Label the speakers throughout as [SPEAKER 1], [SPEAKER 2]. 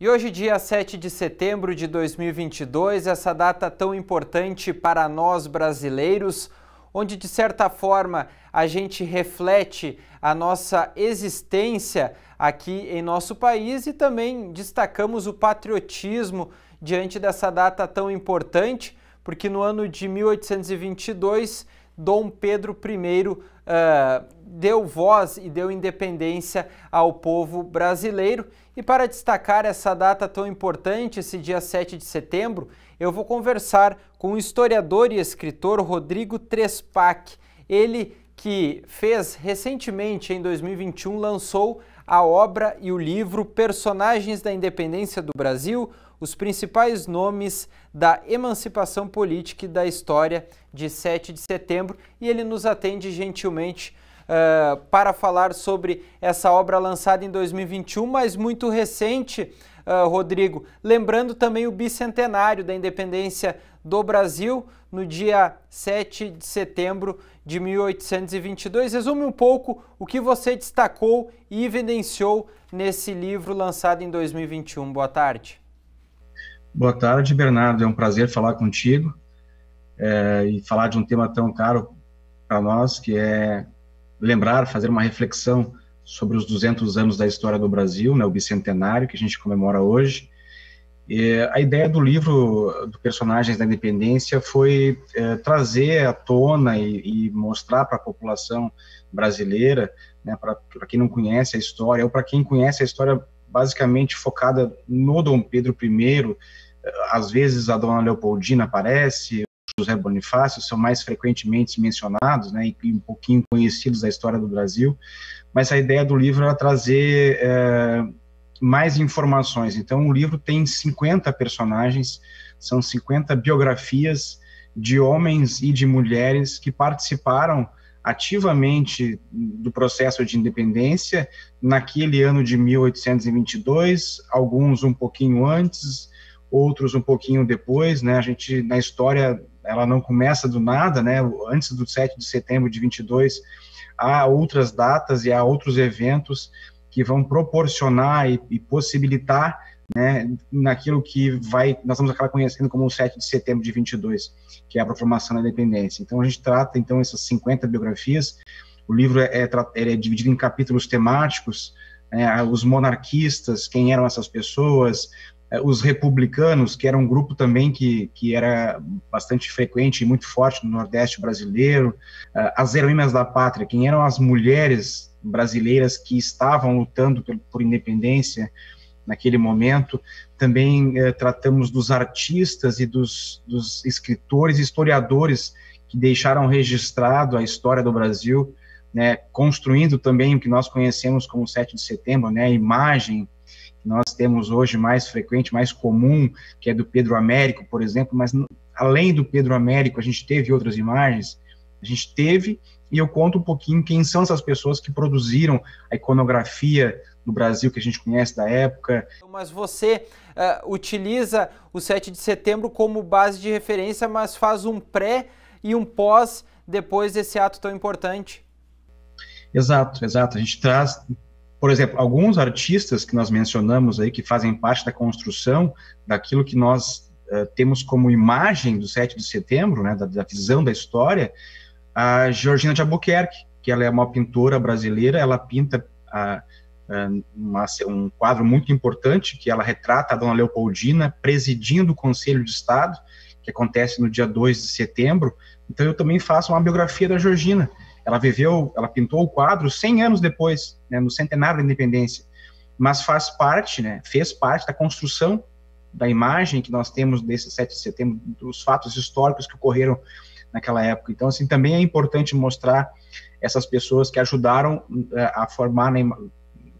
[SPEAKER 1] E hoje, dia 7 de setembro de 2022, essa data tão importante para nós brasileiros, onde de certa forma a gente reflete a nossa existência aqui em nosso país e também destacamos o patriotismo diante dessa data tão importante, porque no ano de 1822 Dom Pedro I uh, eh, deu voz e deu independência ao povo brasileiro e para destacar essa data tão importante, esse dia 7 de setembro, eu vou conversar com o historiador e escritor Rodrigo Trespac. Ele que fez recentemente, em 2021, lançou a obra e o livro Personagens da Independência do Brasil, os principais nomes da emancipação política e da história de 7 de setembro, e ele nos atende gentilmente uh, para falar sobre essa obra lançada em 2021, mas muito recente, uh, Rodrigo. Lembrando também o bicentenário da independência do Brasil, no dia 7 de setembro de 1822. Resume um pouco o que você destacou e evidenciou nesse livro lançado em 2021. Boa tarde.
[SPEAKER 2] Boa tarde, Bernardo. É um prazer falar contigo é, e falar de um tema tão caro para nós, que é lembrar, fazer uma reflexão sobre os 200 anos da história do Brasil, né, o bicentenário que a gente comemora hoje. E a ideia do livro do Personagens da Independência foi é, trazer à tona e, e mostrar para a população brasileira, né, para quem não conhece a história, ou para quem conhece a história basicamente focada no Dom Pedro I, às vezes a Dona Leopoldina aparece, José Bonifácio são mais frequentemente mencionados, né, e um pouquinho conhecidos da história do Brasil, mas a ideia do livro era trazer é, mais informações. Então, o livro tem 50 personagens, são 50 biografias de homens e de mulheres que participaram ativamente do processo de independência naquele ano de 1822, alguns um pouquinho antes, outros um pouquinho depois, né? A gente na história ela não começa do nada, né? Antes do 7 de setembro de 22, há outras datas e há outros eventos que vão proporcionar e, e possibilitar, né, naquilo que vai, nós vamos acabar conhecendo como o 7 de setembro de 22, que é a proclamação da independência. Então a gente trata então essas 50 biografias. O livro é, é, é dividido em capítulos temáticos, é, os monarquistas, quem eram essas pessoas, é, os republicanos, que era um grupo também que, que era bastante frequente e muito forte no Nordeste brasileiro, é, as heroínas da pátria, quem eram as mulheres brasileiras que estavam lutando por, independência naquele momento. Também eh, tratamos dos artistas e dos, dos escritores, historiadores que deixaram registrado a história do Brasil, né, construindo também o que nós conhecemos como 7 de setembro, né, a imagem nós temos hoje mais frequente, mais comum, que é do Pedro Américo, por exemplo, mas além do Pedro Américo, a gente teve outras imagens, a gente teve, e eu conto um pouquinho quem são essas pessoas que produziram a iconografia do Brasil que a gente conhece da época. Mas
[SPEAKER 1] você uh, utiliza o 7 de setembro como base de referência, mas faz um pré e um pós depois desse ato tão importante.
[SPEAKER 2] Exato, exato. A gente traz por exemplo, alguns artistas que nós mencionamos aí, que fazem parte da construção daquilo que nós uh, temos como imagem do 7 de setembro, né, da, da visão da história, a Georgina de Albuquerque, que ela é uma pintora brasileira, ela pinta a, a, uma, um quadro muito importante, que ela retrata a Dona Leopoldina presidindo o Conselho de Estado, que acontece no dia 2 de setembro. Então, eu também faço uma biografia da Georgina. Ela viveu, ela pintou o quadro 100 anos depois, né, no centenário da independência, mas faz parte, né, fez parte da construção da imagem que nós temos desse 7 de setembro, dos fatos históricos que ocorreram naquela época. Então, assim, também é importante mostrar essas pessoas que ajudaram eh, a formar na,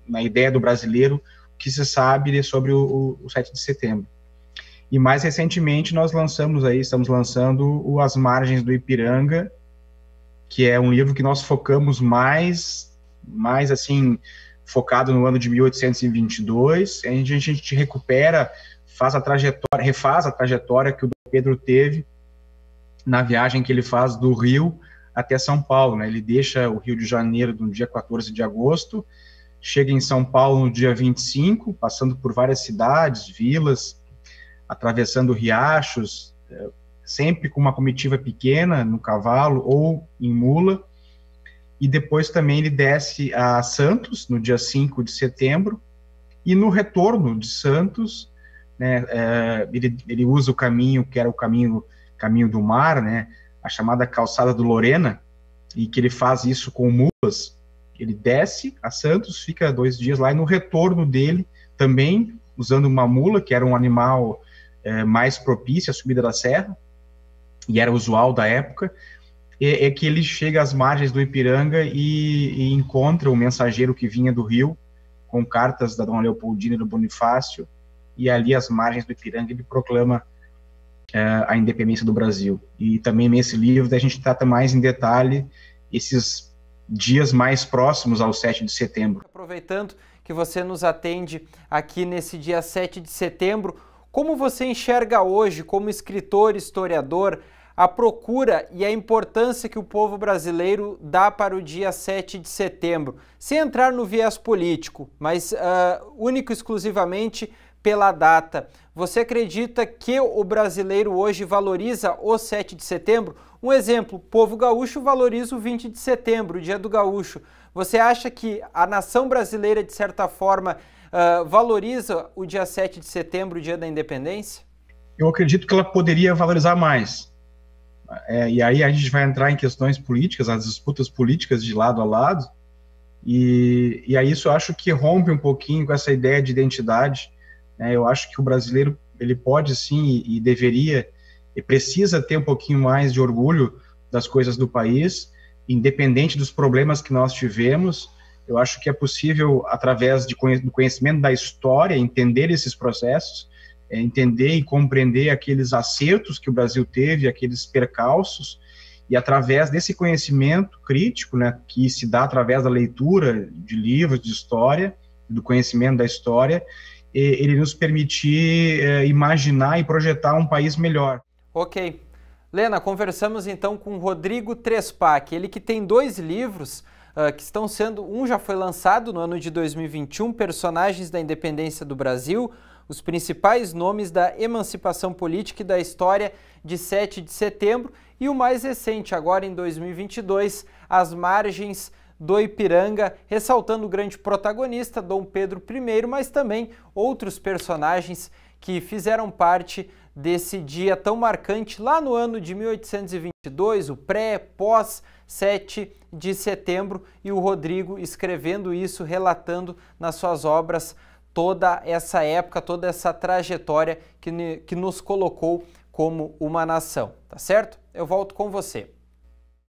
[SPEAKER 2] na ideia do brasileiro o que se sabe sobre o, o 7 de setembro. E mais recentemente nós lançamos aí, estamos lançando o As Margens do Ipiranga, que é um livro que nós focamos mais, mais assim, focado no ano de 1822. A gente, a gente recupera, faz a trajetória, refaz a trajetória que o Dom Pedro teve na viagem que ele faz do Rio até São Paulo. Né? Ele deixa o Rio de Janeiro no dia 14 de agosto, chega em São Paulo no dia 25, passando por várias cidades, vilas, atravessando riachos, eh, sempre com uma comitiva pequena no cavalo ou em mula. E depois também ele desce a Santos no dia 5 de setembro. E no retorno de Santos, né, é, ele, ele usa o caminho que era o caminho, caminho do mar, né, a chamada calçada do Lorena, e que ele faz isso com mulas. Ele desce a Santos, fica dois dias lá, e no retorno dele, também usando uma mula, que era um animal é, mais propício à subida da serra, e era usual da época, é, é, que ele chega às margens do Ipiranga e, e encontra o mensageiro que vinha do Rio com cartas da Dona Leopoldina e do Bonifácio, e ali às margens do Ipiranga ele proclama uh, a independência do Brasil. E também nesse livro a gente trata mais em detalhe esses dias mais próximos ao 7 de setembro.
[SPEAKER 1] Aproveitando que você nos atende aqui nesse dia 7 de setembro, como você enxerga hoje, como escritor, historiador, a procura e a importância que o povo brasileiro dá para o dia 7 de setembro, sem entrar no viés político, mas uh, único exclusivamente pela data. Você acredita que o brasileiro hoje valoriza o 7 de setembro? Um exemplo, o povo gaúcho valoriza o 20 de setembro, o dia do gaúcho. Você acha que a nação brasileira, de certa forma, uh, valoriza o dia 7 de setembro, o dia da independência?
[SPEAKER 2] Eu acredito que ela poderia valorizar mais. É, e aí a gente vai entrar em questões políticas, as disputas políticas de lado a lado, e, e aí isso eu acho que rompe um pouquinho com essa ideia de identidade né? Eu acho que o brasileiro ele pode sim e, e deveria e precisa ter um pouquinho mais de orgulho das coisas do país, independente dos problemas que nós tivemos. Eu acho que é possível, através de, do conhecimento da história, entender esses processos, é, entender e compreender aqueles acertos que o Brasil teve, aqueles percalços, e através desse conhecimento crítico, né, que se dá através da leitura de livros de história, do conhecimento da história, ele nos permitir é, imaginar e projetar um país melhor.
[SPEAKER 1] Ok. Lena, conversamos então com Rodrigo Trespac, ele que tem dois livros uh, que estão sendo. Um já foi lançado no ano de 2021, Personagens da Independência do Brasil, os principais nomes da emancipação política e da história de 7 de setembro, e o mais recente, agora em 2022, As Margens do Ipiranga, ressaltando o grande protagonista, Dom Pedro I, mas também outros personagens que fizeram parte desse dia tão marcante lá no ano de 1822, o pré, pós 7 de setembro, e o Rodrigo escrevendo isso, relatando nas suas obras toda essa época, toda essa trajetória que, que nos colocou como uma nação, tá certo? Eu volto com você.